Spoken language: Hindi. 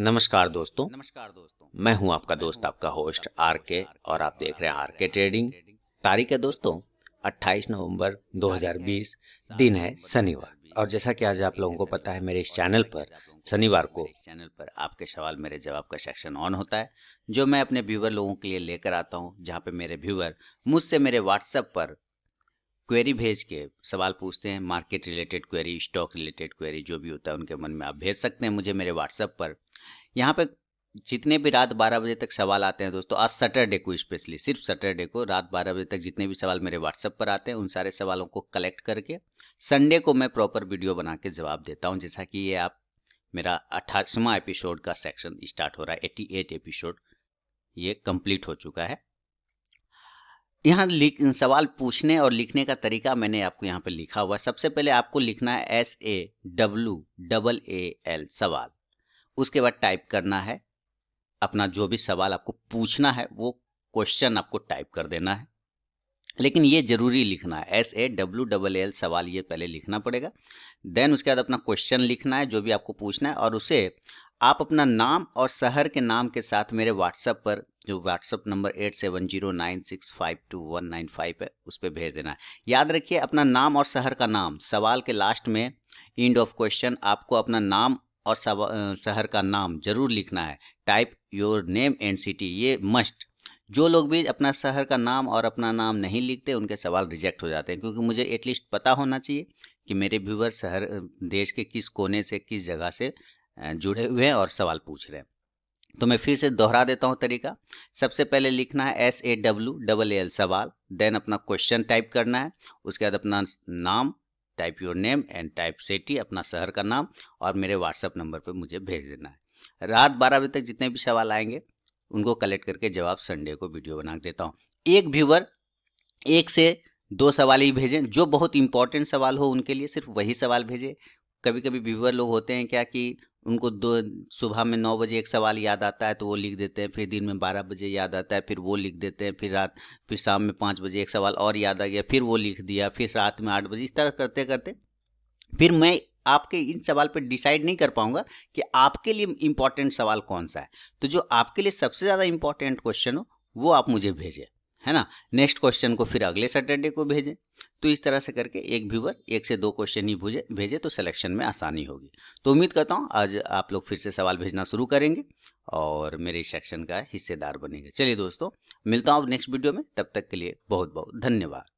नमस्कार दोस्तों नमस्कार दोस्तों मैं हूं आपका दोस्त आपका होस्ट आर के और आप देख रहे हैं आर के ट्रेडिंग तारीख है दोस्तों 28 नवंबर 2020 दिन है शनिवार और जैसा कि आज आप लोगों को पता है मेरे इस चैनल पर शनिवार को चैनल पर आपके सवाल मेरे जवाब का सेक्शन ऑन होता है जो मैं अपने व्यूवर लोगों के लिए लेकर आता हूँ जहाँ पे मेरे व्यूवर मुझसे मेरे व्हाट्सएप पर क्वेरी भेज के सवाल पूछते हैं market related query stock related query जो भी होता है उनके मन में आप भेज सकते हैं मुझे मेरे व्हाट्सएप पर यहाँ पे जितने भी रात 12 बजे तक सवाल आते हैं दोस्तों आज सैटरडे को स्पेशली सिर्फ सैटरडे को रात 12 बजे तक जितने भी सवाल मेरे व्हाट्सएप पर आते हैं उन सारे सवालों को कलेक्ट करके संडे को मैं प्रॉपर वीडियो बना के जवाब देता हूँ जैसा कि ये आप मेरा अट्ठाईसवां एपिसोड का सेक्शन स्टार्ट हो रहा है एट्टी एट एपिसोड ये कंप्लीट हो चुका है यहाँ सवाल पूछने और लिखने का तरीका मैंने आपको यहाँ पे लिखा हुआ सबसे पहले आपको लिखना है S A W double A L सवाल उसके बाद टाइप करना है अपना जो भी सवाल आपको पूछना है वो क्वेश्चन आपको टाइप कर देना है लेकिन ये जरूरी लिखना है S A W double L सवाल ये पहले लिखना पड़ेगा देन उसके बाद अपना क्वेश्चन लिखना है जो भी आपको पूछना है और उसे आप अपना नाम और शहर के नाम के साथ मेरे व्हाट्सएप पर जो WhatsApp number eight seven zero nine six five two one nine five है उस पर भेज देना है याद रखिए अपना नाम और शहर का नाम सवाल के लास्ट में इंड ऑफ क्वेश्चन आपको अपना नाम और शहर का नाम जरूर लिखना है type your name and city ये मस्ट जो लोग भी अपना शहर का नाम और अपना नाम नहीं लिखते उनके सवाल रिजेक्ट हो जाते हैं क्योंकि मुझे एटलीस्ट पता होना चाहिए कि मेरे व्यूवर शहर देश के किस कोने से किस जगह से जुड़े हुए हैं और सवाल पूछ रहे हैं तो मैं फिर से दोहरा देता हूँ तरीका सबसे पहले लिखना है S A W double L सवाल देन अपना क्वेश्चन टाइप करना है उसके बाद अपना नाम type your name and type city अपना शहर का नाम और मेरे व्हाट्सएप नंबर पर मुझे भेज देना है रात बारह बजे तक जितने भी सवाल आएंगे उनको कलेक्ट करके जवाब संडे को वीडियो बना देता हूँ एक व्यूवर एक से दो सवाल ही भेजें जो बहुत इंपॉर्टेंट सवाल हो उनके लिए सिर्फ वही सवाल भेजें कभी कभी व्यूवर लोग होते हैं क्या कि उनको दो सुबह में नौ बजे एक सवाल याद आता है तो वो लिख देते हैं फिर दिन में बारह बजे याद आता है फिर वो लिख देते हैं फिर रात फिर शाम में पाँच बजे एक सवाल और याद आ गया फिर वो लिख दिया फिर रात में आठ बजे इस तरह करते करते फिर मैं आपके इन सवाल पर डिसाइड नहीं कर पाऊंगा कि आपके लिए इंपॉर्टेंट सवाल कौन सा है तो जो आपके लिए सबसे ज़्यादा इंपॉर्टेंट क्वेश्चन हो वो आप मुझे भेजें है ना नेक्स्ट क्वेश्चन को फिर अगले सैटरडे को भेजें तो इस तरह से करके एक व्यूवर एक से दो क्वेश्चन ही भेजे भेजे तो सिलेक्शन में आसानी होगी तो उम्मीद करता हूँ आज आप लोग फिर से सवाल भेजना शुरू करेंगे और मेरे इस सेक्शन का हिस्सेदार बनेंगे चलिए दोस्तों मिलता हूँ नेक्स्ट वीडियो में तब तक के लिए बहुत बहुत धन्यवाद